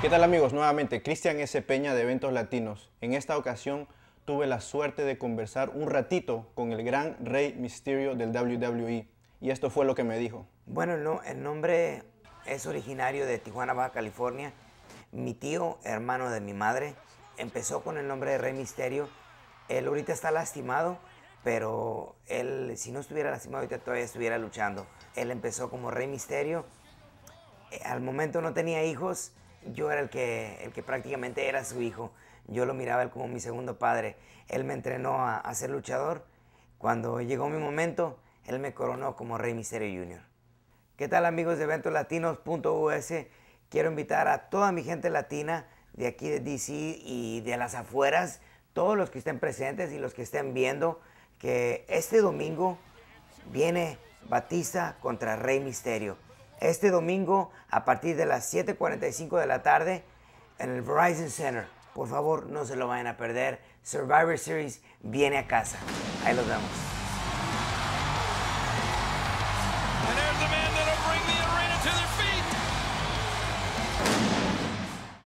¿Qué tal amigos? Nuevamente, Cristian S. Peña de Eventos Latinos. En esta ocasión tuve la suerte de conversar un ratito con el gran Rey Misterio del WWE. Y esto fue lo que me dijo. Bueno, el nombre es originario de Tijuana, Baja California. Mi tío, hermano de mi madre, empezó con el nombre de Rey Misterio. Él ahorita está lastimado, pero él, si no estuviera lastimado, ahorita todavía estuviera luchando. Él empezó como Rey Misterio. Eh, al momento no tenía hijos, yo era el que, prácticamente era su hijo. Yo lo miraba él como mi segundo padre. Él me entrenó a, ser luchador. Cuando llegó mi momento, él me coronó como Rey Misterio Jr. ¿Qué tal amigos de eventoslatinos.us? Quiero invitar a toda mi gente latina de aquí de DC y de las afueras, todos los que estén presentes y los que estén viendo, que este domingo viene Batista contra Rey Misterio este domingo a partir de las 7.45 de la tarde en el Verizon Center. Por favor, no se lo vayan a perder. Survivor Series viene a casa. Ahí los vemos.